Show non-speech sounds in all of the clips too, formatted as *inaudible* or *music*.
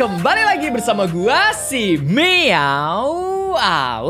kembali lagi bersama gua si Meow Wow.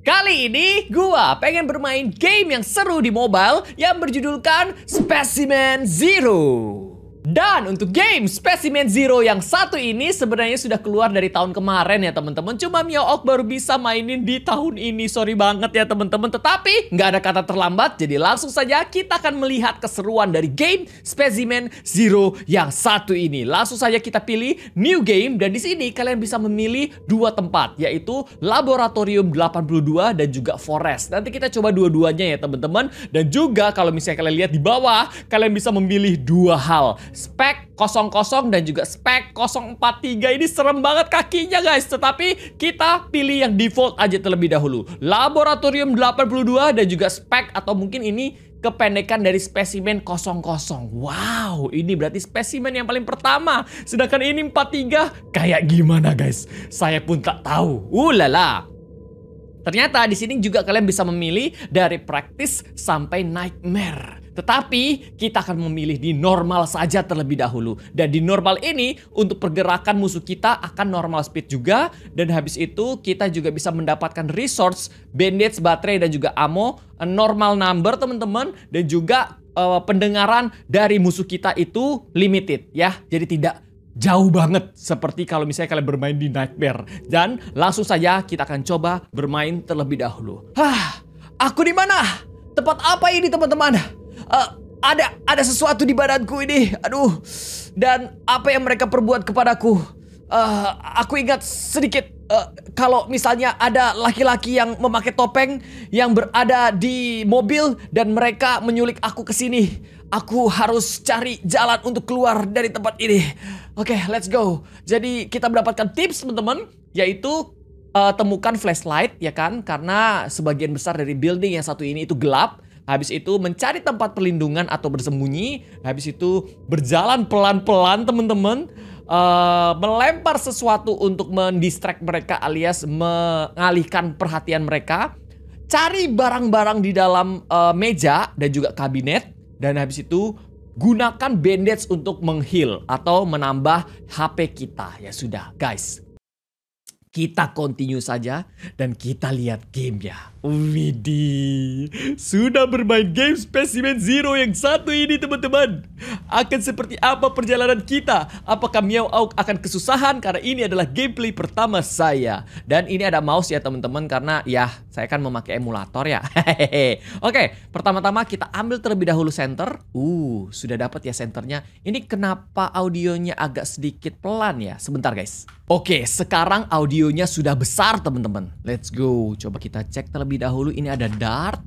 Kali ini gua pengen bermain game yang seru di mobile yang berjudulkan Specimen Zero. Dan untuk game Specimen Zero yang satu ini sebenarnya sudah keluar dari tahun kemarin ya teman-teman. Cuma Mio Miook baru bisa mainin di tahun ini. Sorry banget ya teman-teman. Tetapi nggak ada kata terlambat. Jadi langsung saja kita akan melihat keseruan dari game Specimen Zero yang satu ini. Langsung saja kita pilih New Game dan di sini kalian bisa memilih dua tempat yaitu Laboratorium 82 dan juga Forest. Nanti kita coba dua-duanya ya teman-teman. Dan juga kalau misalnya kalian lihat di bawah kalian bisa memilih dua hal spek 00 dan juga spek 043 ini serem banget kakinya guys. Tetapi kita pilih yang default aja terlebih dahulu. Laboratorium 82 dan juga spek atau mungkin ini kependekan dari spesimen 00. Wow, ini berarti spesimen yang paling pertama. Sedangkan ini 43 kayak gimana guys? Saya pun tak tahu. Ulala. Uh, Ternyata di sini juga kalian bisa memilih dari praktis sampai nightmare. Tetapi kita akan memilih di normal saja terlebih dahulu. Dan di normal ini untuk pergerakan musuh kita akan normal speed juga. Dan habis itu kita juga bisa mendapatkan resource, bandage, baterai dan juga ammo. Normal number teman-teman. Dan juga uh, pendengaran dari musuh kita itu limited ya. Jadi tidak jauh banget seperti kalau misalnya kalian bermain di Nightmare. Dan langsung saja kita akan coba bermain terlebih dahulu. Hah, aku di mana? Tempat apa ini teman-teman? Uh, ada ada sesuatu di badanku ini. Aduh. Dan apa yang mereka perbuat kepadaku? Uh, aku ingat sedikit uh, kalau misalnya ada laki-laki yang memakai topeng yang berada di mobil dan mereka menyulik aku ke sini. Aku harus cari jalan untuk keluar dari tempat ini. Oke, okay, let's go. Jadi kita mendapatkan tips teman-teman yaitu uh, temukan flashlight ya kan karena sebagian besar dari building yang satu ini itu gelap habis itu mencari tempat perlindungan atau bersembunyi, habis itu berjalan pelan-pelan teman-teman, uh, melempar sesuatu untuk mendistract mereka alias mengalihkan perhatian mereka, cari barang-barang di dalam uh, meja dan juga kabinet, dan habis itu gunakan bandage untuk menghil atau menambah HP kita. Ya sudah guys, kita continue saja dan kita lihat game ya. Widi sudah bermain game Specimen Zero yang satu ini teman-teman Akan seperti apa perjalanan kita? Apakah Miao Auk akan kesusahan? Karena ini adalah gameplay pertama saya Dan ini ada mouse ya teman-teman Karena ya saya kan memakai emulator ya *laughs* Oke, pertama-tama kita ambil terlebih dahulu center Uh, sudah dapat ya senternya Ini kenapa audionya agak sedikit pelan ya? Sebentar guys Oke, sekarang audionya sudah besar teman-teman Let's go, coba kita cek terlebih terlebih dahulu ini ada dart.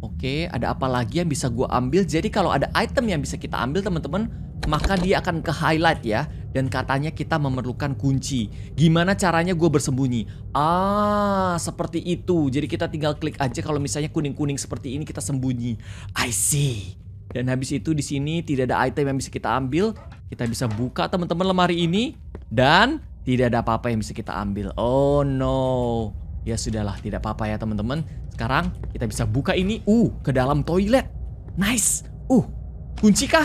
Oke, ada apa lagi yang bisa gue ambil? Jadi kalau ada item yang bisa kita ambil teman-teman, maka dia akan ke highlight ya. Dan katanya kita memerlukan kunci. Gimana caranya gue bersembunyi? Ah, seperti itu. Jadi kita tinggal klik aja kalau misalnya kuning-kuning seperti ini kita sembunyi. I see. Dan habis itu di sini tidak ada item yang bisa kita ambil. Kita bisa buka teman-teman lemari ini dan tidak ada apa-apa yang bisa kita ambil. Oh no. Ya sudahlah, tidak apa-apa ya teman-teman. Sekarang kita bisa buka ini, uh, ke dalam toilet. Nice. Uh, kunci kah?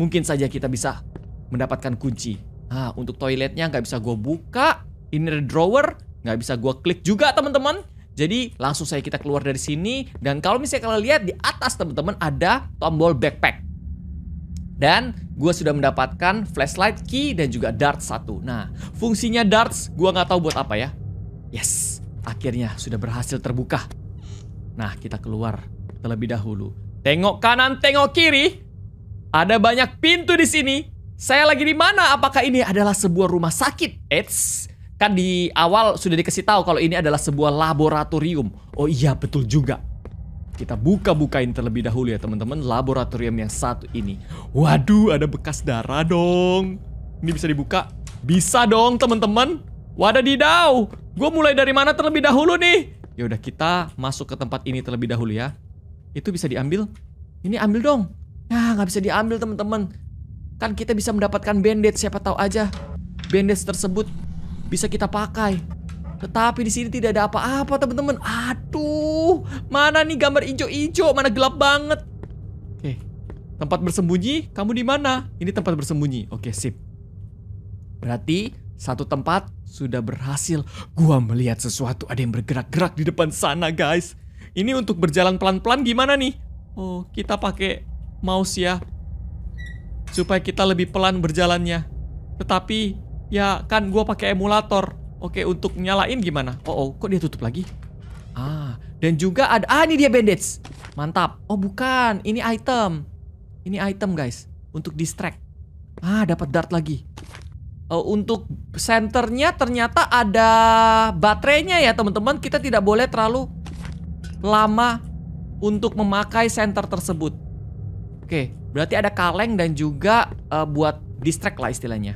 Mungkin saja kita bisa mendapatkan kunci. Ah, untuk toiletnya nggak bisa gue buka. Ini ada drawer, nggak bisa gue klik juga teman-teman. Jadi langsung saya kita keluar dari sini. Dan kalau misalnya kalian lihat di atas teman-teman ada tombol backpack. Dan gue sudah mendapatkan flashlight key dan juga dart satu. Nah, fungsinya darts gue nggak tahu buat apa ya. Yes. Akhirnya sudah berhasil terbuka. Nah, kita keluar terlebih dahulu. Tengok kanan, tengok kiri. Ada banyak pintu di sini. Saya lagi di mana? Apakah ini adalah sebuah rumah sakit? Eits, kan di awal sudah dikasih tahu kalau ini adalah sebuah laboratorium. Oh iya, betul juga. Kita buka-bukain terlebih dahulu ya teman-teman laboratorium yang satu ini. Waduh, ada bekas darah dong. Ini bisa dibuka. Bisa dong teman-teman. Wadah Wadadidaw! Gue mulai dari mana terlebih dahulu nih? Ya udah kita masuk ke tempat ini terlebih dahulu ya. Itu bisa diambil? Ini ambil dong. Nah, nggak bisa diambil teman-teman. Kan kita bisa mendapatkan bandit, siapa tahu aja. Bandit tersebut bisa kita pakai. Tetapi di sini tidak ada apa-apa teman-teman. Aduh, mana nih gambar ijo-ijo? Mana gelap banget. Oke, tempat bersembunyi. Kamu di mana? Ini tempat bersembunyi. Oke, sip. Berarti satu tempat sudah berhasil. Gua melihat sesuatu ada yang bergerak-gerak di depan sana, guys. Ini untuk berjalan pelan-pelan gimana nih? Oh, kita pakai mouse ya. Supaya kita lebih pelan berjalannya. Tetapi, ya kan gua pakai emulator. Oke, untuk nyalain gimana? Oh, oh, kok dia tutup lagi? Ah, dan juga ada... Ah, ini dia bandage. Mantap. Oh, bukan. Ini item. Ini item, guys. Untuk distract. Ah, dapat dart lagi uh, untuk senternya ternyata ada baterainya ya teman-teman. Kita tidak boleh terlalu lama untuk memakai senter tersebut. Oke, berarti ada kaleng dan juga uh, buat distract lah istilahnya.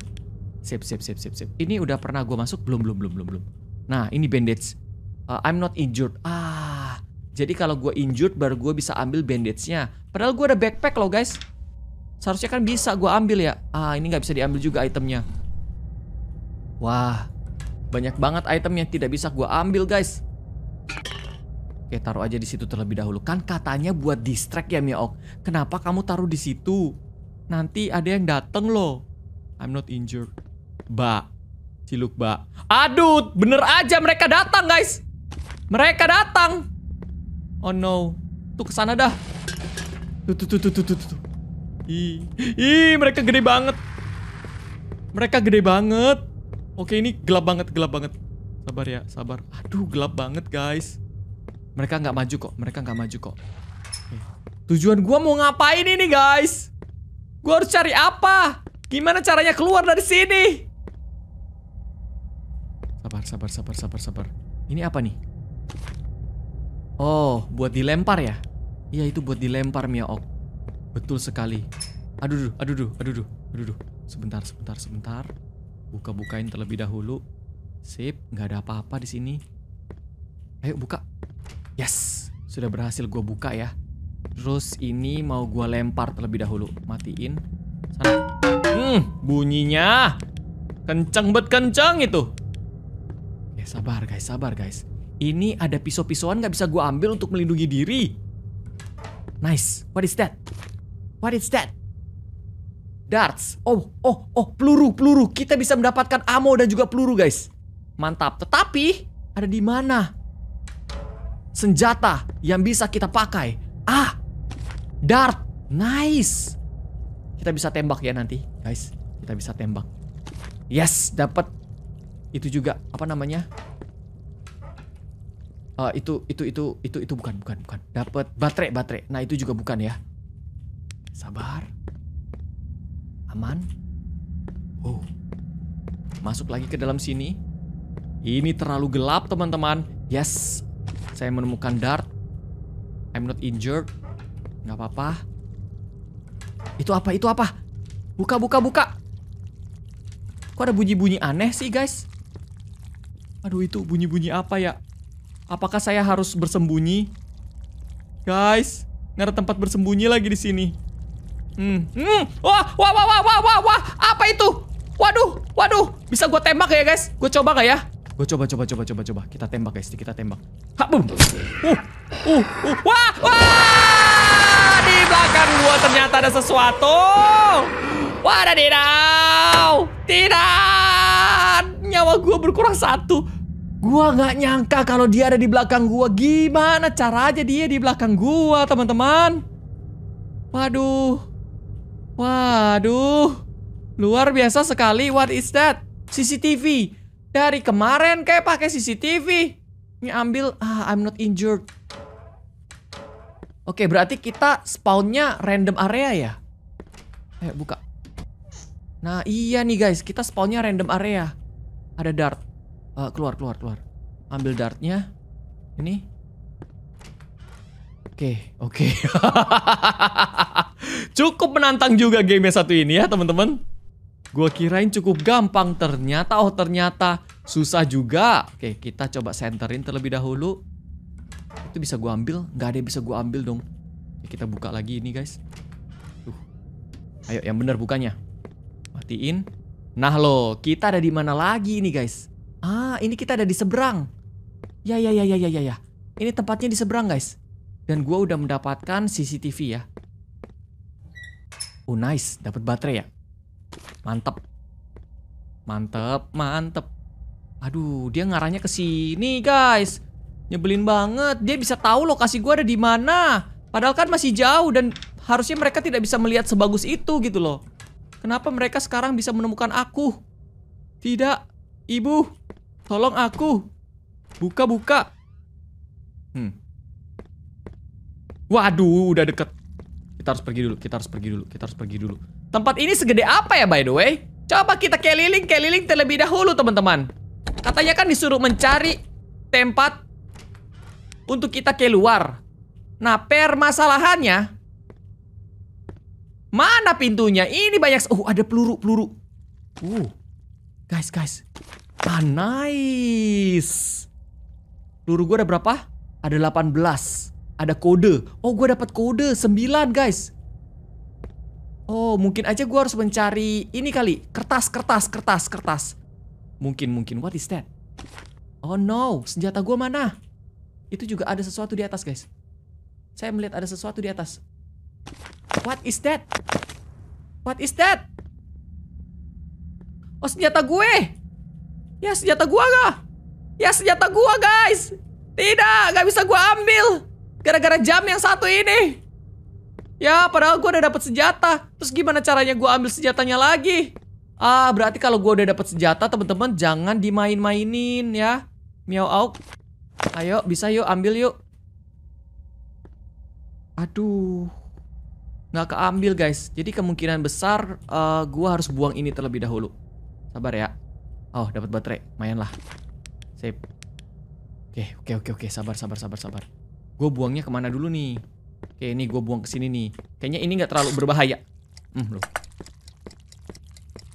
Sip, sip, sip, sip, sip. Ini udah pernah gue masuk? Belum, belum, belum, belum, belum. Nah, ini bandage. Uh, I'm not injured. Ah, jadi kalau gue injured baru gue bisa ambil bandage-nya. Padahal gue ada backpack loh guys. Seharusnya kan bisa gue ambil ya. Ah, ini nggak bisa diambil juga itemnya. Wah, banyak banget item yang tidak bisa gue ambil guys. Oke, taruh aja di situ terlebih dahulu. Kan katanya buat distract ya Miok. Kenapa kamu taruh di situ? Nanti ada yang dateng loh. I'm not injured. Ba. Ciluk ba. Aduh, bener aja mereka datang guys. Mereka datang. Oh no. Tuh kesana dah. Tuh, tuh, tuh, tuh, tuh, tuh. tuh. Ih, ih, mereka gede banget. Mereka gede banget. Oke, ini gelap banget, gelap banget. Sabar ya, sabar. Aduh, gelap banget, guys. Mereka nggak maju kok, mereka nggak maju kok. Tujuan gue mau ngapain ini, guys? Gue harus cari apa? Gimana caranya keluar dari sini? Sabar, sabar, sabar, sabar, sabar. Ini apa nih? Oh, buat dilempar ya? Iya, itu buat dilempar, Miaok. Betul sekali. Aduh, aduh, aduh, aduh, aduh, aduh. Sebentar, sebentar, sebentar buka-bukain terlebih dahulu. Sip, nggak ada apa-apa di sini. Ayo buka. Yes, sudah berhasil gue buka ya. Terus ini mau gue lempar terlebih dahulu. Matiin. Sana. Hmm, bunyinya kenceng bet kenceng itu. Ya sabar guys, sabar guys. Ini ada pisau-pisauan nggak bisa gue ambil untuk melindungi diri. Nice. What is that? What is that? darts. Oh, oh, oh, peluru, peluru. Kita bisa mendapatkan ammo dan juga peluru, guys. Mantap. Tetapi ada di mana senjata yang bisa kita pakai? Ah, dart. Nice. Kita bisa tembak ya nanti, guys. Kita bisa tembak. Yes, dapat itu juga apa namanya? Uh, itu itu itu itu itu bukan bukan bukan. Dapat baterai baterai. Nah, itu juga bukan ya. Sabar. Aman. Oh. Masuk lagi ke dalam sini. Ini terlalu gelap, teman-teman. Yes. Saya menemukan dart. I'm not injured. Nggak apa-apa. Itu apa? Itu apa? Buka, buka, buka. Kok ada bunyi-bunyi aneh sih, guys? Aduh, itu bunyi-bunyi apa ya? Apakah saya harus bersembunyi? Guys, nggak ada tempat bersembunyi lagi di sini. Hmm. hmm. Wah, wah, wah, wah, wah, wah, wah. Apa itu? Waduh, waduh. Bisa gue tembak ya, guys? Gue coba gak ya? Gue coba, coba, coba, coba, coba. Kita tembak, guys. Kita tembak. Ha, boom. Uh, uh, uh. Wah, wah. Di belakang gue ternyata ada sesuatu. Wah, ada dinau. Tidak. Nyawa gue berkurang satu. Gue gak nyangka kalau dia ada di belakang gue. Gimana caranya dia di belakang gue, teman-teman? Waduh. Waduh. Luar biasa sekali. What is that? CCTV. Dari kemarin kayak pakai CCTV. Ini ambil. Ah, I'm not injured. Oke, berarti kita spawnnya random area ya? Ayo buka. Nah, iya nih guys. Kita spawnnya random area. Ada dart. Uh, keluar, keluar, keluar. Ambil dartnya. Ini. Oke, oke. *laughs* Cukup menantang juga game yang satu ini ya teman-teman Gua kirain cukup gampang Ternyata oh ternyata susah juga Oke kita coba centerin terlebih dahulu Itu bisa gue ambil? Gak ada yang bisa gue ambil dong Oke, Kita buka lagi ini guys Tuh. Ayo yang bener bukanya Matiin Nah lo kita ada di mana lagi ini guys Ah ini kita ada di seberang Ya ya ya ya ya ya, ya. Ini tempatnya di seberang guys Dan gue udah mendapatkan CCTV ya Oh nice, dapat baterai ya. Mantep. Mantep, mantep. Aduh, dia ngarahnya ke sini, guys. Nyebelin banget. Dia bisa tahu lokasi gue ada di mana. Padahal kan masih jauh dan harusnya mereka tidak bisa melihat sebagus itu gitu loh. Kenapa mereka sekarang bisa menemukan aku? Tidak, ibu, tolong aku. Buka, buka. Hmm. Waduh, udah deket. Kita harus pergi dulu, kita harus pergi dulu, kita harus pergi dulu. Tempat ini segede apa ya by the way? Coba kita keliling, keliling terlebih dahulu teman-teman. Katanya kan disuruh mencari tempat untuk kita keluar. Nah, permasalahannya mana pintunya? Ini banyak Uh ada peluru, peluru. Uh. Guys, guys. Ah, nice. Peluru gue ada berapa? Ada 18 ada kode. Oh, gue dapat kode 9, guys. Oh, mungkin aja gue harus mencari ini kali. Kertas, kertas, kertas, kertas. Mungkin, mungkin. What is that? Oh no, senjata gue mana? Itu juga ada sesuatu di atas, guys. Saya melihat ada sesuatu di atas. What is that? What is that? Oh, senjata gue. Ya, senjata gue gak? Ya, senjata gue, guys. Tidak, gak bisa gue ambil. Gara-gara jam yang satu ini. Ya, padahal gue udah dapat senjata. Terus gimana caranya gue ambil senjatanya lagi? Ah, berarti kalau gue udah dapat senjata, teman-teman jangan dimain-mainin ya. Miau auk. Ayo, bisa yuk, ambil yuk. Aduh. Nggak keambil, guys. Jadi kemungkinan besar uh, eh, gue harus buang ini terlebih dahulu. Sabar ya. Oh, dapat baterai. mainlah Sip. Oke, okay, oke, okay, oke, okay, oke. Sabar, sabar, sabar, sabar gue buangnya kemana dulu nih? Oke, ini gue buang ke sini nih. Kayaknya ini gak terlalu berbahaya. Hmm, loh.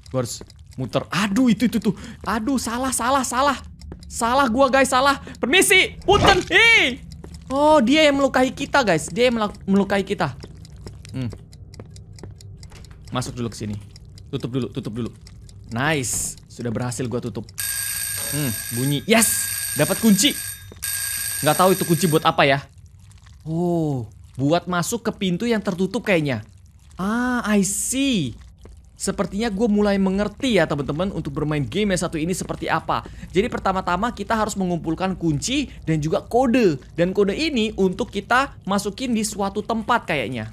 Gue harus muter. Aduh, itu itu tuh. Aduh, salah, salah, salah. Salah gue guys, salah. Permisi, punten. Hei. Oh, dia yang melukai kita, guys. Dia yang melukai kita. Hmm. Masuk dulu ke sini. Tutup dulu, tutup dulu. Nice. Sudah berhasil gue tutup. Hmm, bunyi. Yes! Dapat kunci. Nggak tahu itu kunci buat apa ya. Oh, buat masuk ke pintu yang tertutup kayaknya. Ah, I see. Sepertinya gue mulai mengerti ya teman-teman untuk bermain game yang satu ini seperti apa. Jadi pertama-tama kita harus mengumpulkan kunci dan juga kode. Dan kode ini untuk kita masukin di suatu tempat kayaknya.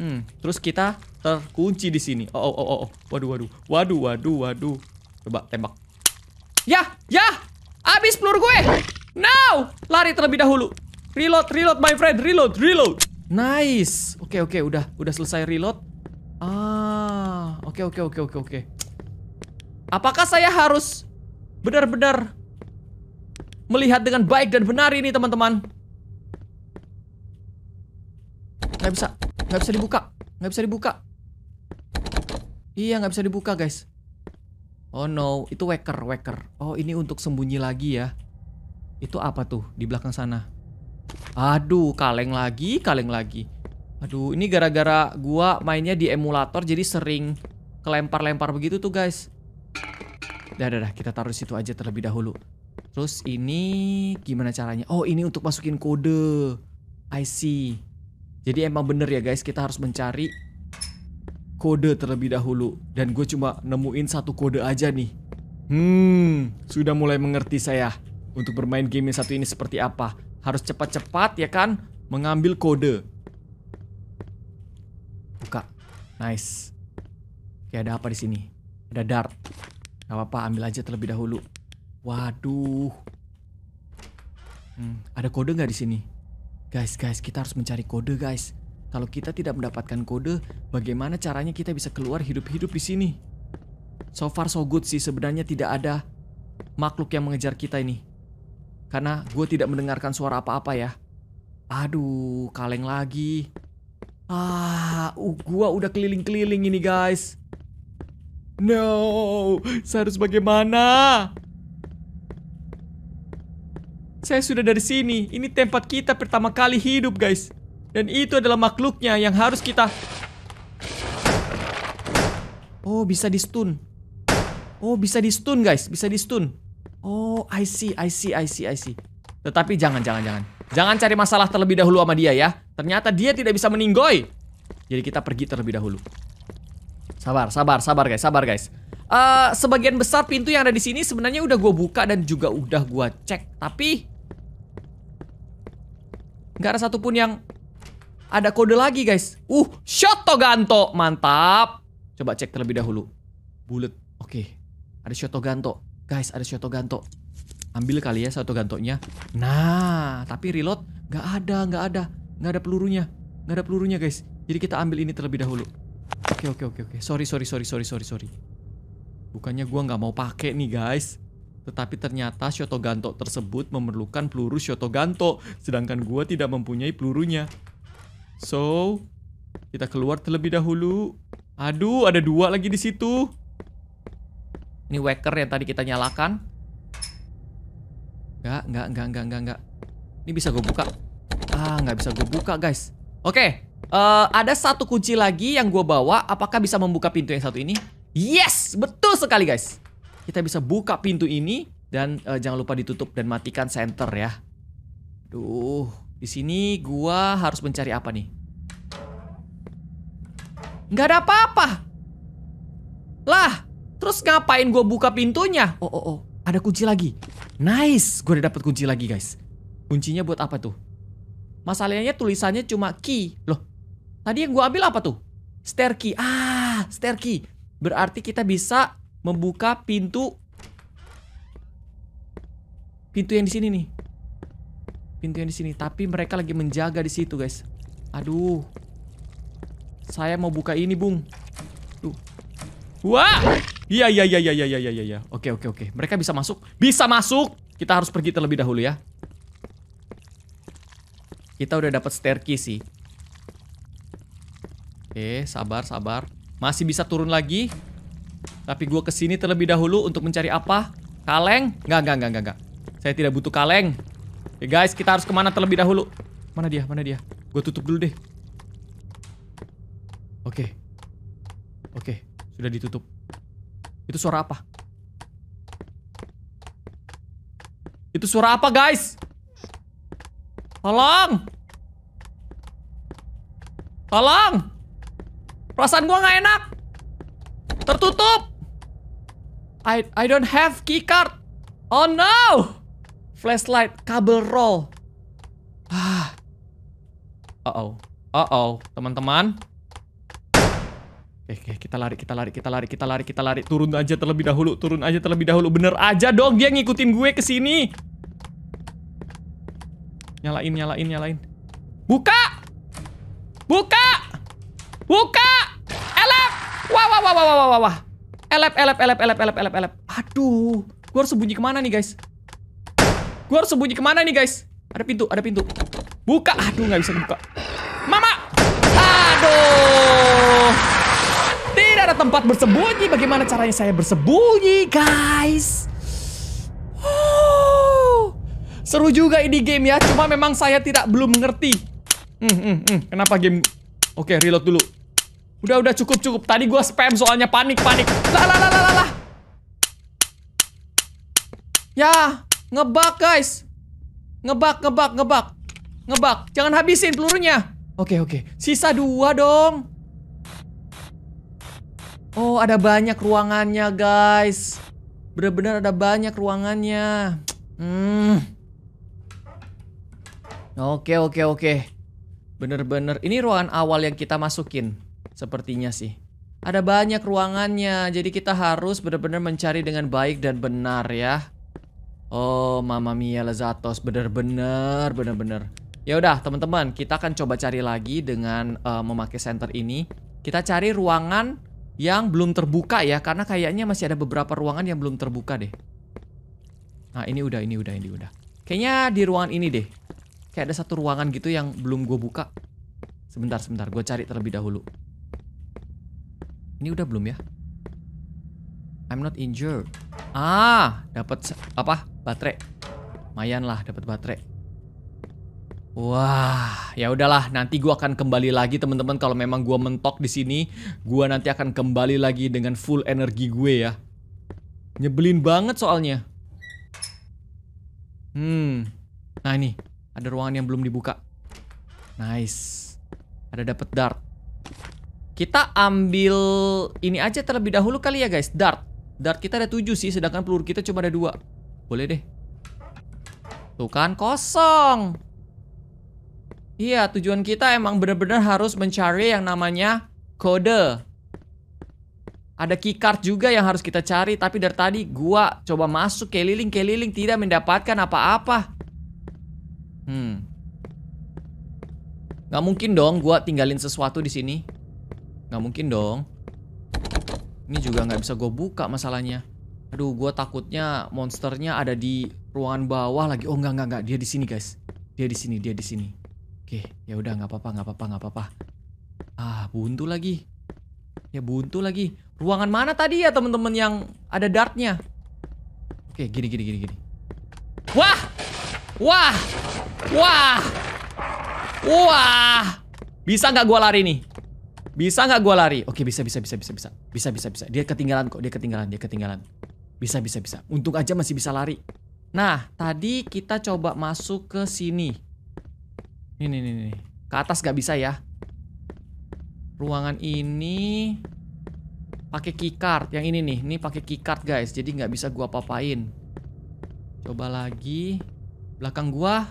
Hmm, terus kita terkunci di sini. Oh, oh, oh, oh. oh. Waduh, waduh. Waduh, waduh, waduh. Coba tembak. Ya, ya. Abis peluru gue! Now! Lari terlebih dahulu. Reload, reload my friend, reload, reload. Nice. Oke, okay, oke, okay, udah udah selesai reload. Ah, oke, okay, oke, okay, oke, okay, oke, okay. oke. Apakah saya harus benar-benar melihat dengan baik dan benar ini, teman-teman? Gak bisa, gak bisa dibuka, gak bisa dibuka. Iya, gak bisa dibuka, guys. Oh no, itu waker, waker. Oh, ini untuk sembunyi lagi ya. Itu apa tuh di belakang sana? Aduh, kaleng lagi, kaleng lagi. Aduh, ini gara-gara gua mainnya di emulator jadi sering kelempar-lempar begitu tuh, guys. Dah, dah, dah, kita taruh di situ aja terlebih dahulu. Terus ini gimana caranya? Oh, ini untuk masukin kode. I see. Jadi emang bener ya, guys, kita harus mencari kode terlebih dahulu dan gue cuma nemuin satu kode aja nih. Hmm, sudah mulai mengerti saya untuk bermain game yang satu ini seperti apa harus cepat-cepat ya kan mengambil kode. Buka. Nice. Oke, ada apa di sini? Ada dart. Gak apa-apa, ambil aja terlebih dahulu. Waduh. Hmm, ada kode nggak di sini? Guys, guys, kita harus mencari kode, guys. Kalau kita tidak mendapatkan kode, bagaimana caranya kita bisa keluar hidup-hidup di sini? So far so good sih, sebenarnya tidak ada makhluk yang mengejar kita ini. Karena gue tidak mendengarkan suara apa-apa ya. Aduh, kaleng lagi. Ah, uh, gue udah keliling-keliling ini guys. No, saya harus bagaimana? Saya sudah dari sini. Ini tempat kita pertama kali hidup, guys. Dan itu adalah makhluknya yang harus kita... Oh, bisa di stun. Oh, bisa di stun, guys. Bisa di stun. Oh, I see, I see, I see, I see. Tetapi jangan, jangan, jangan. Jangan cari masalah terlebih dahulu sama dia ya. Ternyata dia tidak bisa meninggoy. Jadi kita pergi terlebih dahulu. Sabar, sabar, sabar guys, sabar guys. Uh, sebagian besar pintu yang ada di sini sebenarnya udah gue buka dan juga udah gue cek. Tapi nggak ada satupun yang ada kode lagi guys. Uh, Shoto Ganto, mantap. Coba cek terlebih dahulu. Bullet, oke. Okay. Ada Shoto Ganto. Guys, ada Shoto Ganto. Ambil kali ya Shoto Gantonya. Nah, tapi reload nggak ada, nggak ada. Nggak ada pelurunya. Nggak ada pelurunya, guys. Jadi kita ambil ini terlebih dahulu. Oke, oke, oke, oke. Sorry, sorry, sorry, sorry, sorry, sorry. Bukannya gua nggak mau pakai nih, guys. Tetapi ternyata Ganto tersebut memerlukan peluru Ganto. sedangkan gua tidak mempunyai pelurunya. So, kita keluar terlebih dahulu. Aduh, ada dua lagi di situ. Ini waker yang tadi kita nyalakan. Enggak, enggak, enggak, enggak, enggak, enggak. Ini bisa gue buka. Ah, nggak bisa gue buka, guys. Oke, okay. uh, eh, ada satu kunci lagi yang gue bawa. Apakah bisa membuka pintu yang satu ini? Yes, betul sekali, guys. Kita bisa buka pintu ini dan uh, jangan lupa ditutup dan matikan center ya. Duh, di sini gue harus mencari apa nih? Nggak ada apa-apa. Lah, Terus ngapain gue buka pintunya? Oh, oh, oh. Ada kunci lagi. Nice. Gue udah dapet kunci lagi, guys. Kuncinya buat apa tuh? Masalahnya tulisannya cuma key. Loh, tadi yang gue ambil apa tuh? Stair key. Ah, stair key. Berarti kita bisa membuka pintu. Pintu yang di sini nih. Pintu yang di sini. Tapi mereka lagi menjaga di situ, guys. Aduh. Saya mau buka ini, Bung. Tuh. Wah! Iya iya iya iya iya iya iya. iya. Oke oke oke. Mereka bisa masuk. Bisa masuk. Kita harus pergi terlebih dahulu ya. Kita udah dapat staircase sih. Oke, sabar sabar. Masih bisa turun lagi. Tapi gue kesini terlebih dahulu untuk mencari apa? Kaleng? Nggak, nggak, nggak, nggak, Saya tidak butuh kaleng. Ya guys, kita harus kemana terlebih dahulu? Mana dia? Mana dia? Gue tutup dulu deh. Oke. Oke, sudah ditutup. Itu suara apa? Itu suara apa, guys? Tolong! Tolong! Perasaan gua nggak enak. Tertutup. I I don't have key card. Oh no! Flashlight, kabel roll. Ah. Uh oh. Uh oh, teman-teman. Eh, eh, kita lari, kita lari, kita lari, kita lari, kita lari. Turun aja terlebih dahulu, turun aja terlebih dahulu. Bener aja dong dia ngikutin gue ke sini. Nyalain, nyalain, nyalain. Buka! Buka! Buka! Elep! Wah, wah, wah, wah, wah, wah, wah. Elep, elep, elep, elep, elep, elep, elep. Aduh. Gue harus sembunyi kemana nih, guys? Gue harus sembunyi kemana nih, guys? Ada pintu, ada pintu. Buka. Aduh, nggak bisa buka Mama! Aduh! ada tempat bersembunyi. Bagaimana caranya saya bersembunyi, guys? seru juga ini game ya. Cuma memang saya tidak belum mengerti. Hmm, hmm, hmm. Kenapa game? Oke, reload dulu. Udah, udah cukup, cukup. Tadi gue spam soalnya panik, panik. Lah, lah, lah, lah, lah. Ya, ngebak guys. Ngebak, ngebak, ngebak. Ngebak. Jangan habisin pelurunya. Oke, oke. Sisa dua dong. Oh, ada banyak ruangannya, guys. Benar-benar ada banyak ruangannya. Hmm. Oke, oke, oke. Bener-bener. Ini ruangan awal yang kita masukin. Sepertinya sih. Ada banyak ruangannya. Jadi kita harus bener-bener mencari dengan baik dan benar ya. Oh, Mama Mia Lezatos. Bener-bener, bener-bener. Ya udah, teman-teman, kita akan coba cari lagi dengan uh, memakai center ini. Kita cari ruangan yang belum terbuka ya karena kayaknya masih ada beberapa ruangan yang belum terbuka deh. Nah, ini udah ini udah ini udah. Kayaknya di ruangan ini deh. Kayak ada satu ruangan gitu yang belum gue buka. Sebentar sebentar, gue cari terlebih dahulu. Ini udah belum ya? I'm not injured. Ah, dapat apa? Baterai. Mayan lah dapat baterai. Wah, ya udahlah. Nanti gue akan kembali lagi, teman-teman. Kalau memang gue mentok di sini, gue nanti akan kembali lagi dengan full energi gue ya. Nyebelin banget soalnya. Hmm, nah ini ada ruangan yang belum dibuka. Nice. Ada dapat dart. Kita ambil ini aja terlebih dahulu kali ya guys. Dart. Dart kita ada 7 sih, sedangkan peluru kita cuma ada dua. Boleh deh. Tuh kan kosong. Iya, tujuan kita emang bener-bener harus mencari yang namanya kode. Ada keycard juga yang harus kita cari, tapi dari tadi gua coba masuk keliling-keliling tidak mendapatkan apa-apa. Hmm. Gak mungkin dong gua tinggalin sesuatu di sini. Gak mungkin dong. Ini juga gak bisa gue buka masalahnya. Aduh, gue takutnya monsternya ada di ruangan bawah lagi. Oh, enggak, enggak, enggak. Dia di sini, guys. Dia di sini, dia di sini. Oke, ya udah nggak apa-apa, nggak apa-apa, nggak apa-apa. Ah, buntu lagi. Ya buntu lagi. Ruangan mana tadi ya teman-teman yang ada dartnya? Oke, gini, gini, gini, gini. Wah, wah, wah, wah. Bisa nggak gua lari nih? Bisa nggak gua lari? Oke, bisa, bisa, bisa, bisa, bisa, bisa, bisa, bisa. Dia ketinggalan kok, dia ketinggalan, dia ketinggalan. Bisa, bisa, bisa. Untung aja masih bisa lari. Nah, tadi kita coba masuk ke sini. Ini nih nih. Ke atas gak bisa ya. Ruangan ini pakai keycard yang ini nih. Ini pakai keycard guys. Jadi nggak bisa gua papain. Coba lagi. Belakang gua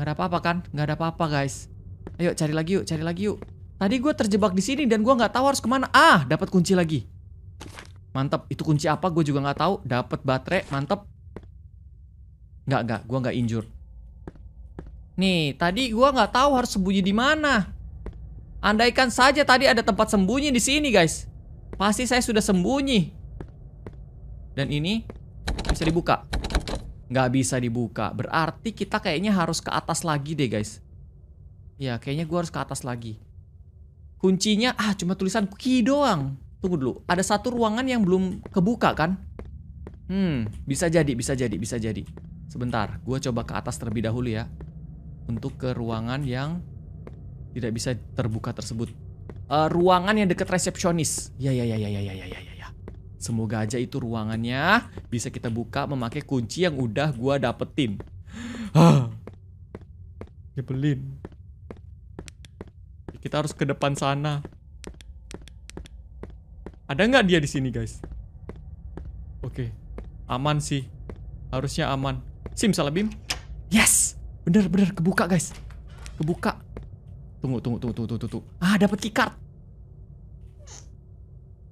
nggak ada apa-apa kan? Nggak ada apa-apa guys. Ayo cari lagi yuk, cari lagi yuk. Tadi gua terjebak di sini dan gua nggak tahu harus kemana. Ah, dapat kunci lagi. Mantap. Itu kunci apa? Gue juga nggak tahu. Dapat baterai, mantap. Nggak nggak, Gua nggak injur. Nih, tadi gua nggak tahu harus sembunyi di mana. Andaikan saja tadi ada tempat sembunyi di sini, guys. Pasti saya sudah sembunyi. Dan ini bisa dibuka. Nggak bisa dibuka. Berarti kita kayaknya harus ke atas lagi deh, guys. Ya, kayaknya gua harus ke atas lagi. Kuncinya, ah cuma tulisan key doang. Tunggu dulu, ada satu ruangan yang belum kebuka kan? Hmm, bisa jadi, bisa jadi, bisa jadi. Sebentar, gue coba ke atas terlebih dahulu ya untuk ke ruangan yang tidak bisa terbuka tersebut. Uh, ruangan yang dekat resepsionis. Ya ya ya ya ya ya ya ya ya. Semoga aja itu ruangannya bisa kita buka memakai kunci yang udah gua dapetin. Ah. Nyebelin. Kita harus ke depan sana. Ada nggak dia di sini, guys? Oke. Aman sih. Harusnya aman. Sim salabim. Yes. Bener, bener. Kebuka, guys. Kebuka. Tunggu, tunggu, tunggu, tunggu, tunggu. Ah, dapet keycard.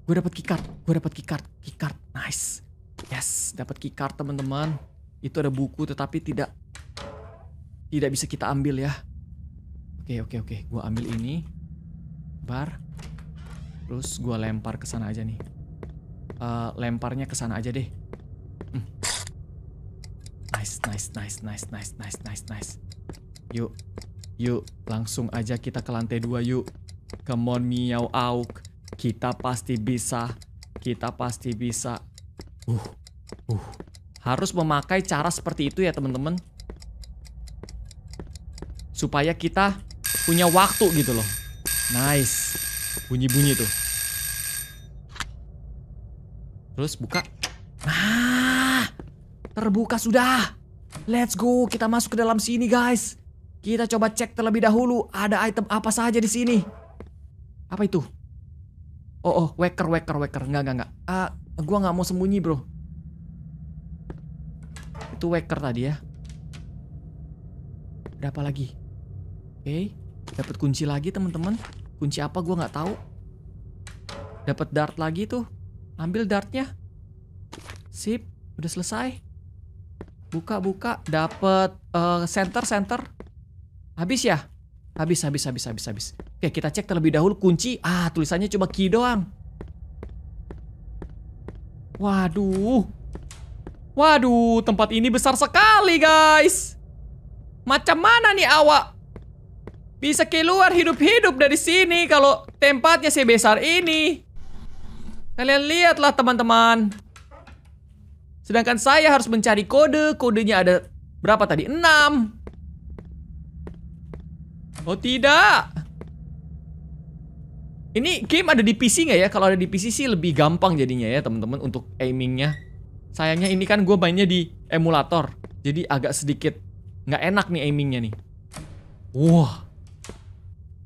Gue dapet keycard. Gue dapet keycard. Keycard. Nice. Yes, dapet keycard, teman-teman. Itu ada buku tetapi tidak tidak bisa kita ambil ya. Oke, oke, oke. Gue ambil ini. Bar. Terus gue lempar ke sana aja nih. Uh, lemparnya ke sana aja deh. Nice, nice, nice, nice, nice, nice, nice, nice. Yuk, yuk, langsung aja kita ke lantai dua yuk. Come on, miau auk. Kita pasti bisa. Kita pasti bisa. Uh, uh. Harus memakai cara seperti itu ya teman-teman. Supaya kita punya waktu gitu loh. Nice. Bunyi-bunyi tuh. Terus buka. Nah, terbuka sudah. Let's go, kita masuk ke dalam sini guys. Kita coba cek terlebih dahulu ada item apa saja di sini. Apa itu? Oh, oh, waker, waker, waker. Enggak, enggak, enggak. Ah, uh, gua nggak mau sembunyi, Bro. Itu waker tadi ya. Ada apa lagi? Oke, okay. dapat kunci lagi, teman-teman. Kunci apa gua nggak tahu. Dapat dart lagi tuh. Ambil dartnya. Sip, udah selesai. Buka buka dapat uh, eh, center center. Habis ya? Habis habis habis habis habis. Oke, kita cek terlebih dahulu kunci. Ah, tulisannya cuma key doang. Waduh. Waduh, tempat ini besar sekali, guys. Macam mana nih awak? Bisa keluar hidup-hidup dari sini kalau tempatnya sebesar ini. Kalian lihatlah, teman-teman. Sedangkan saya harus mencari kode. Kodenya ada berapa tadi? 6. Oh tidak. Ini game ada di PC nggak ya? Kalau ada di PC sih lebih gampang jadinya ya teman-teman untuk aimingnya. Sayangnya ini kan gue mainnya di emulator. Jadi agak sedikit nggak enak nih aimingnya nih. Wah.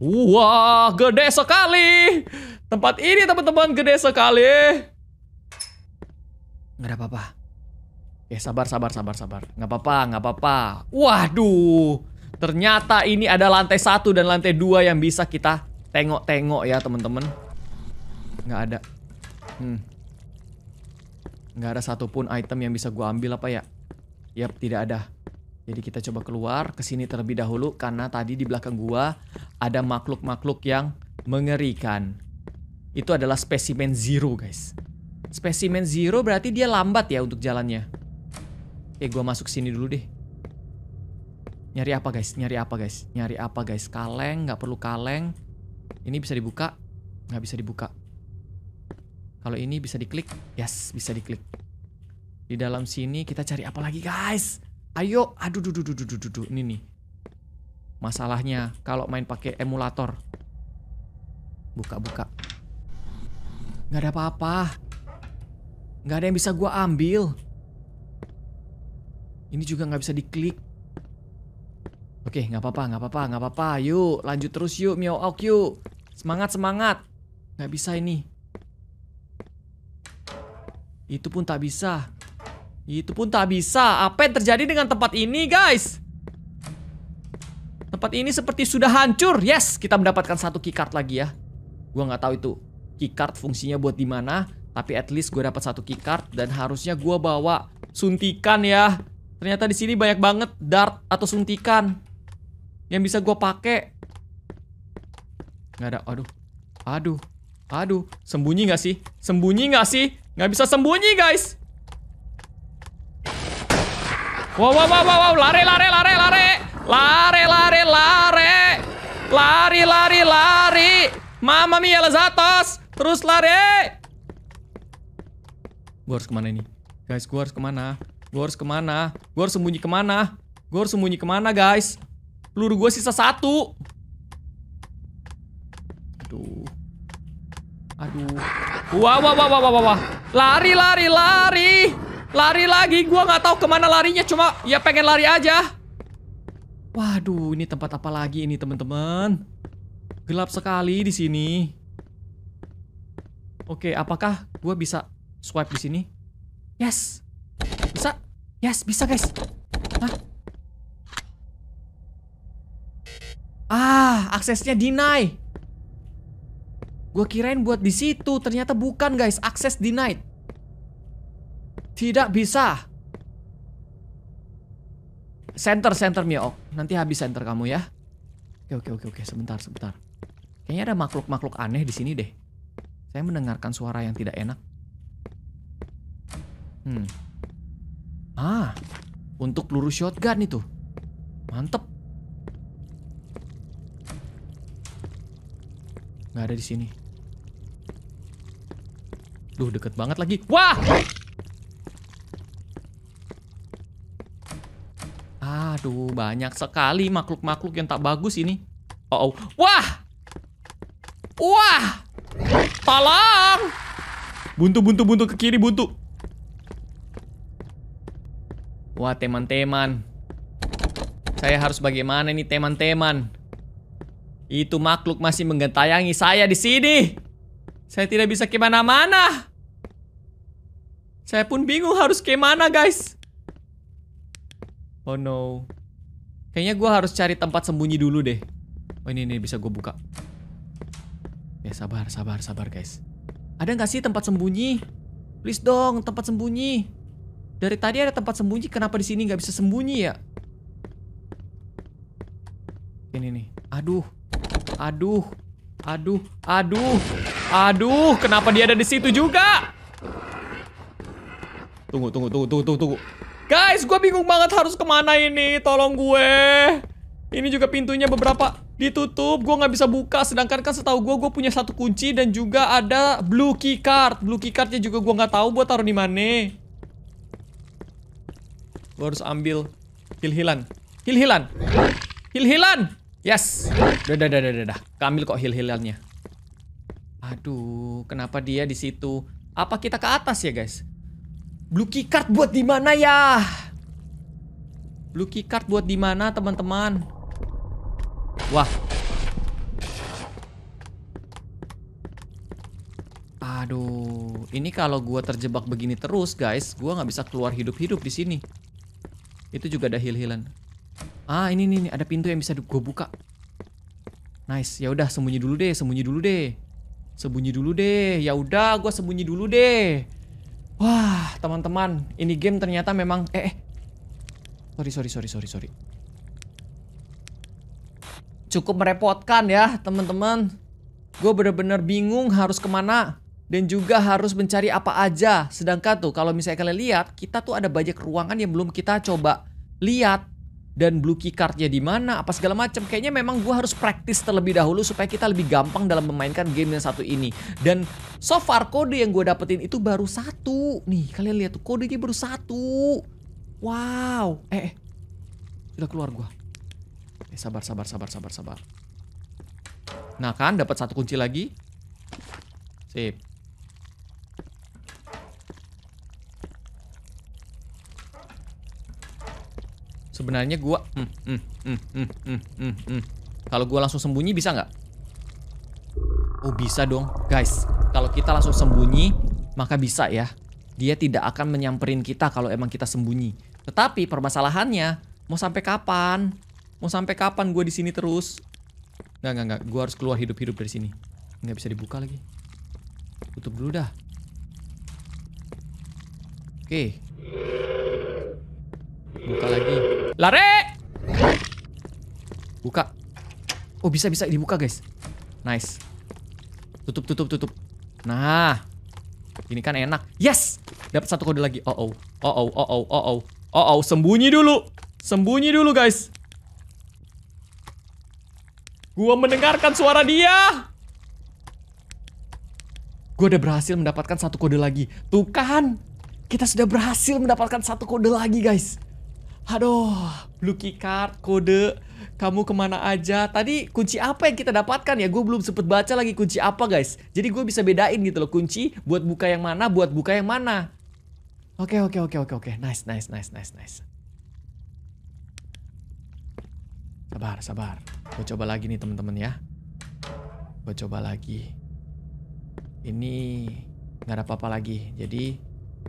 Wah, gede sekali. Tempat ini teman-teman gede sekali. nggak ada apa-apa. Ya sabar, sabar, sabar, sabar. Nggak apa-apa, nggak apa-apa. Waduh, ternyata ini ada lantai satu dan lantai dua yang bisa kita tengok-tengok ya teman-teman. Nggak ada. Hmm. Nggak ada satupun item yang bisa gue ambil apa ya? Yap, tidak ada. Jadi kita coba keluar ke sini terlebih dahulu karena tadi di belakang gua ada makhluk-makhluk yang mengerikan. Itu adalah spesimen zero, guys. Spesimen zero berarti dia lambat ya untuk jalannya. Ya eh, gue masuk sini dulu deh. Nyari apa guys? Nyari apa guys? Nyari apa guys? Kaleng, gak perlu kaleng. Ini bisa dibuka? Gak bisa dibuka. Kalau ini bisa diklik? Yes, bisa diklik. Di dalam sini kita cari apa lagi guys? Ayo, aduh, duh, duh, duh, duh, duh, duh. ini nih. Masalahnya kalau main pakai emulator. Buka, buka. Gak ada apa-apa. Gak ada yang bisa gue ambil. Ini juga nggak bisa diklik. Oke, nggak apa-apa, nggak apa-apa, nggak apa-apa. Yuk, lanjut terus yuk, Miao Ok yuk. Semangat, semangat. Nggak bisa ini. Itu pun tak bisa. Itu pun tak bisa. Apa yang terjadi dengan tempat ini, guys? Tempat ini seperti sudah hancur. Yes, kita mendapatkan satu keycard lagi ya. Gua nggak tahu itu keycard fungsinya buat di mana, tapi at least gue dapat satu keycard dan harusnya gue bawa suntikan ya. Ternyata di sini banyak banget dart atau suntikan yang bisa gue pakai. Gak ada. Aduh. Aduh. Aduh. Sembunyi nggak sih? Sembunyi nggak sih? Gak bisa sembunyi, guys. Wow, wow, wow, wow, wow. Lari, lari, lari, lari. Lari, lari, lari. Lari, lari, lari. Mama mia lezatos. Terus lari. Gue harus kemana ini? Guys, gue harus kemana? Gue harus kemana? Gue harus sembunyi kemana? Gue harus sembunyi kemana guys? Peluru gue sisa satu. Aduh. Aduh. Wah, wah, wah, wah, wah, wah. Lari, lari, lari. Lari lagi. Gue gak tahu kemana larinya. Cuma ya pengen lari aja. Waduh, ini tempat apa lagi ini teman-teman? Gelap sekali di sini. Oke, apakah gue bisa swipe di sini? Yes. Yes, bisa guys. Hah? Ah, aksesnya deny. Gue kirain buat di situ, ternyata bukan guys. Akses denied. Tidak bisa. Center, center Mio. Nanti habis center kamu ya. Oke, oke, oke, oke. Sebentar, sebentar. Kayaknya ada makhluk-makhluk aneh di sini deh. Saya mendengarkan suara yang tidak enak. Hmm. Ah, untuk peluru shotgun itu. Mantep. Gak ada di sini. Duh, deket banget lagi. Wah! Aduh, banyak sekali makhluk-makhluk yang tak bagus ini. Oh, oh. Wah! Wah! Tolong! Buntu, buntu, buntu. Ke kiri, buntu. Wah, teman-teman. Saya harus bagaimana nih, teman-teman? Itu makhluk masih menggentayangi saya di sini. Saya tidak bisa kemana-mana. Saya pun bingung harus kemana, guys. Oh no. Kayaknya gue harus cari tempat sembunyi dulu deh. Oh ini, ini bisa gue buka. Ya sabar, sabar, sabar guys. Ada nggak sih tempat sembunyi? Please dong, tempat sembunyi. Dari tadi ada tempat sembunyi, kenapa di sini nggak bisa sembunyi ya? Ini nih. Aduh. Aduh. Aduh. Aduh. Aduh, kenapa dia ada di situ juga? Tunggu, tunggu, tunggu, tunggu, tunggu, tunggu. Guys, gue bingung banget harus kemana ini. Tolong gue. Ini juga pintunya beberapa ditutup. Gue nggak bisa buka. Sedangkan kan setahu gue, gue punya satu kunci dan juga ada blue key card. Blue key cardnya juga gue nggak tahu buat taruh di mana gue harus ambil hil-hilan. Hil-hilan. Hil-hilan. Yes. Udah, udah, udah, udah, udah. Kambil kok hil-hilannya. Aduh, kenapa dia di situ? Apa kita ke atas ya, guys? Blue key card buat di mana ya? Blue key card buat di mana, teman-teman? Wah. Aduh, ini kalau gua terjebak begini terus, guys, gua nggak bisa keluar hidup-hidup di sini. Itu juga ada heal-healan. Ah, ini nih ada pintu yang bisa gue buka. Nice. Ya udah sembunyi dulu deh, sembunyi dulu deh. Sembunyi dulu deh. Ya udah, gue sembunyi dulu deh. Wah, teman-teman, ini game ternyata memang eh, eh. Sorry, sorry, sorry, sorry, sorry. Cukup merepotkan ya, teman-teman. Gue bener-bener bingung harus kemana dan juga harus mencari apa aja. Sedangkan tuh kalau misalnya kalian lihat, kita tuh ada banyak ruangan yang belum kita coba lihat dan blue key cardnya di mana, apa segala macam. Kayaknya memang gue harus praktis terlebih dahulu supaya kita lebih gampang dalam memainkan game yang satu ini. Dan so far kode yang gue dapetin itu baru satu. Nih kalian lihat tuh kodenya baru satu. Wow. Eh, eh. sudah keluar gue. Eh, sabar, sabar, sabar, sabar, sabar. Nah kan, dapat satu kunci lagi. Sip. Sebenarnya gua hmm, hmm, hmm, hmm, hmm, hmm, hmm, Kalau gua langsung sembunyi bisa nggak? Oh, bisa dong, guys. Kalau kita langsung sembunyi, maka bisa ya. Dia tidak akan menyamperin kita kalau emang kita sembunyi. Tetapi permasalahannya, mau sampai kapan? Mau sampai kapan gue di sini terus? Nggak, nggak, nggak. Gue harus keluar hidup-hidup dari sini. Nggak bisa dibuka lagi. Tutup dulu dah. Oke, Lari! Buka. Oh, bisa, bisa. Dibuka, guys. Nice. Tutup, tutup, tutup. Nah. Ini kan enak. Yes! Dapat satu kode lagi. Oh, oh. Oh, oh, oh, oh, oh, oh. Oh, oh. Sembunyi dulu. Sembunyi dulu, guys. Gua mendengarkan suara dia. Gua udah berhasil mendapatkan satu kode lagi. Tuh kan. Kita sudah berhasil mendapatkan satu kode lagi, guys. Aduh, lucky card, kode, kamu kemana aja? Tadi kunci apa yang kita dapatkan ya? Gue belum sempet baca lagi kunci apa guys. Jadi gue bisa bedain gitu loh kunci buat buka yang mana, buat buka yang mana. Oke okay, oke okay, oke okay, oke oke, nice nice nice nice nice. Sabar sabar, gue coba lagi nih temen-temen ya. Gue coba lagi. Ini nggak ada apa-apa lagi. Jadi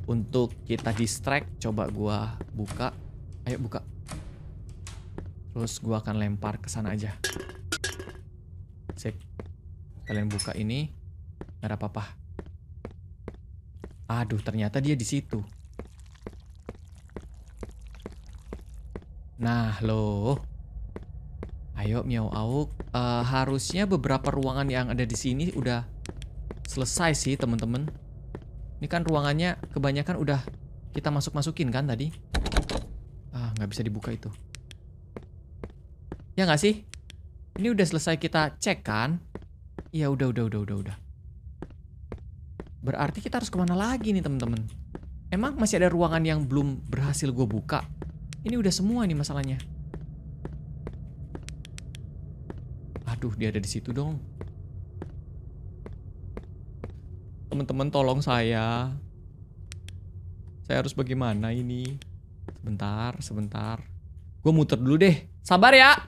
untuk kita distract, coba gue buka Ayo buka. Terus gua akan lempar ke sana aja. Sip. Kalian buka ini. Gak ada apa-apa. Aduh, ternyata dia di situ. Nah, loh. Ayo, miau auk. Uh, harusnya beberapa ruangan yang ada di sini udah selesai sih, temen-temen. Ini kan ruangannya kebanyakan udah kita masuk-masukin kan tadi? nggak bisa dibuka itu. Ya nggak sih? Ini udah selesai kita cek kan? Iya udah udah udah udah udah. Berarti kita harus kemana lagi nih temen-temen? Emang masih ada ruangan yang belum berhasil gue buka? Ini udah semua nih masalahnya. Aduh, dia ada di situ dong. Teman-teman tolong saya. Saya harus bagaimana ini? Sebentar, sebentar. Gue muter dulu deh. Sabar ya.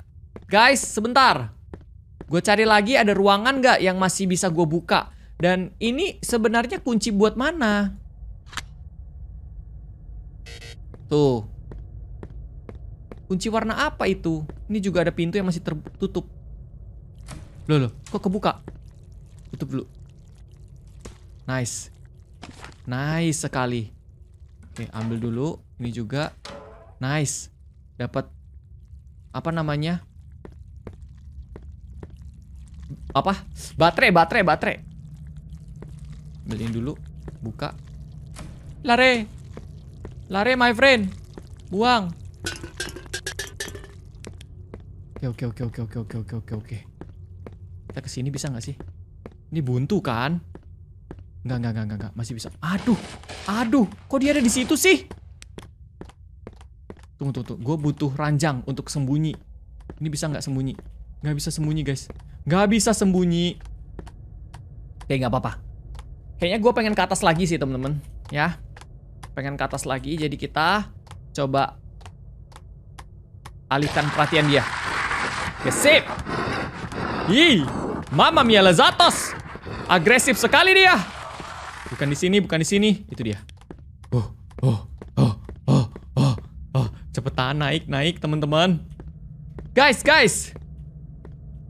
Guys, sebentar. Gue cari lagi ada ruangan gak yang masih bisa gue buka. Dan ini sebenarnya kunci buat mana? Tuh. Kunci warna apa itu? Ini juga ada pintu yang masih tertutup. Loh, loh. Kok kebuka? Tutup dulu. Nice. Nice sekali. Oke, ambil dulu. Ini juga. Nice. Dapat apa namanya? Apa? Baterai, baterai, baterai. Beliin dulu. Buka. Lare. Lare my friend. Buang. Oke, oke, oke, oke, oke, oke, oke, oke, oke. Kita kesini bisa nggak sih? Ini buntu kan? Nggak, nggak, nggak, nggak, nggak. Masih bisa. Aduh. Aduh, kok dia ada di situ sih? Tunggu, tunggu, tunggu. Gue butuh ranjang untuk sembunyi. Ini bisa nggak sembunyi? Nggak bisa sembunyi, guys. Nggak bisa sembunyi. Oke, nggak apa-apa. Kayaknya gue pengen ke atas lagi sih, temen-temen. Ya. Pengen ke atas lagi, jadi kita coba alihkan perhatian dia. Oke, sip. Ih, mama mia lezatos. Agresif sekali dia. Bukan di sini, bukan di sini. Itu dia. Oh, oh, oh, oh, oh, oh. Cepetan naik, naik teman-teman. Guys, guys.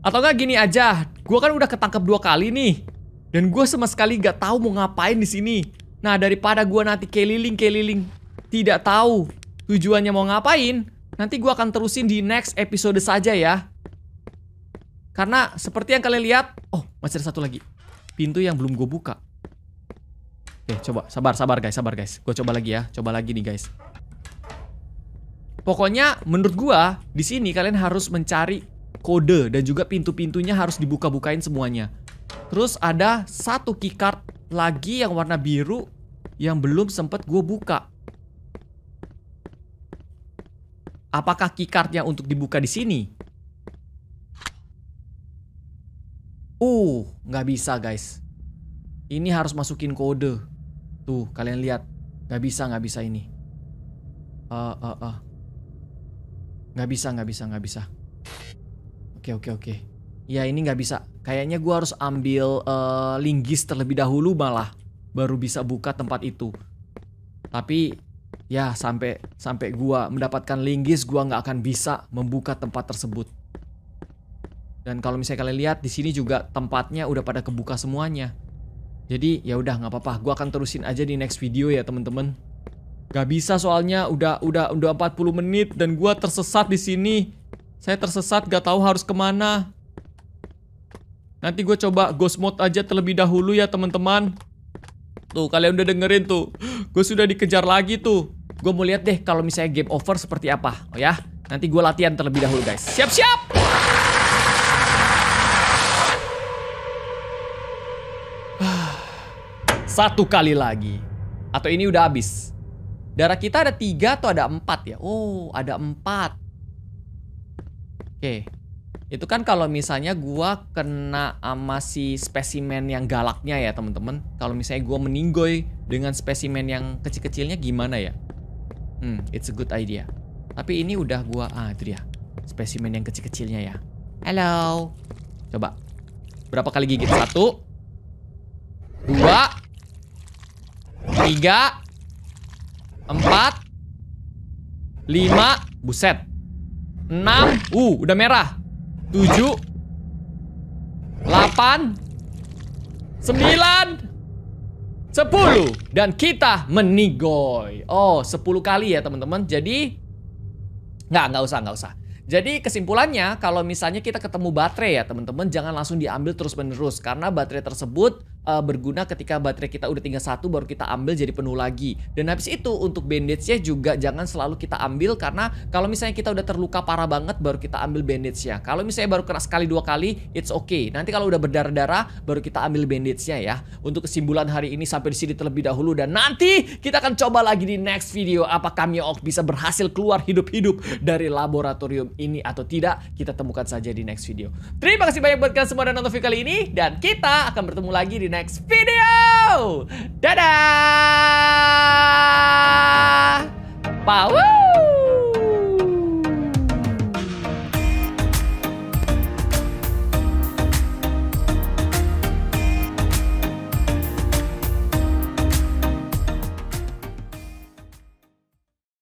Atau nggak gini aja. Gua kan udah ketangkep dua kali nih. Dan gue sama sekali gak tahu mau ngapain di sini. Nah, daripada gue nanti keliling, keliling. Tidak tahu tujuannya mau ngapain. Nanti gue akan terusin di next episode saja ya. Karena seperti yang kalian lihat. Oh, masih ada satu lagi. Pintu yang belum gue buka. Oke, coba. Sabar, sabar guys, sabar guys. Gue coba lagi ya. Coba lagi nih guys. Pokoknya menurut gue di sini kalian harus mencari kode dan juga pintu-pintunya harus dibuka-bukain semuanya. Terus ada satu keycard lagi yang warna biru yang belum sempet gue buka. Apakah keycardnya untuk dibuka di sini? Uh, nggak bisa guys. Ini harus masukin kode. Tuh, kalian lihat. Gak bisa, gak bisa ini. Uh, eh, uh, eh, uh. Eh. Gak bisa, gak bisa, gak bisa. Oke, okay, oke, okay, oke. Okay. Ya, ini gak bisa. Kayaknya gue harus ambil uh, linggis terlebih dahulu malah. Baru bisa buka tempat itu. Tapi, ya sampai sampai gue mendapatkan linggis, gue nggak akan bisa membuka tempat tersebut. Dan kalau misalnya kalian lihat, di sini juga tempatnya udah pada kebuka semuanya. Jadi ya udah nggak apa-apa, gua akan terusin aja di next video ya teman-teman. Gak bisa soalnya udah udah udah 40 menit dan gua tersesat di sini. Saya tersesat gak tahu harus kemana. Nanti gue coba ghost mode aja terlebih dahulu ya teman-teman. Tuh kalian udah dengerin tuh. *gasps* Gue sudah dikejar lagi tuh. Gue mau lihat deh kalau misalnya game over seperti apa. Oh ya, nanti gue latihan terlebih dahulu guys. Siap-siap. satu kali lagi. Atau ini udah habis. Darah kita ada tiga atau ada empat ya? Oh, ada empat. Oke. Itu kan kalau misalnya gua kena sama si spesimen yang galaknya ya teman-teman. Kalau misalnya gua meninggoy dengan spesimen yang kecil-kecilnya gimana ya? Hmm, it's a good idea. Tapi ini udah gua... Ah, itu dia. Spesimen yang kecil-kecilnya ya. Hello. Coba. Berapa kali gigit? Satu. Dua. Tiga Empat Lima Buset Enam Uh, udah merah Tujuh delapan Sembilan Sepuluh Dan kita menigoy Oh, sepuluh kali ya teman-teman Jadi Nggak, nggak usah, nggak usah jadi kesimpulannya kalau misalnya kita ketemu baterai ya teman-teman jangan langsung diambil terus-menerus karena baterai tersebut uh, berguna ketika baterai kita udah tinggal satu baru kita ambil jadi penuh lagi. Dan habis itu untuk bandage-nya juga jangan selalu kita ambil karena kalau misalnya kita udah terluka parah banget baru kita ambil bandage-nya. Kalau misalnya baru kena sekali dua kali it's okay. Nanti kalau udah berdarah-darah baru kita ambil bandage-nya ya. Untuk kesimpulan hari ini sampai di sini terlebih dahulu dan nanti kita akan coba lagi di next video apa kami Ok bisa berhasil keluar hidup-hidup dari laboratorium ini atau tidak kita temukan saja di next video. Terima kasih banyak buat kalian semua dan nonton video kali ini dan kita akan bertemu lagi di next next video. Dadah! Bawoo!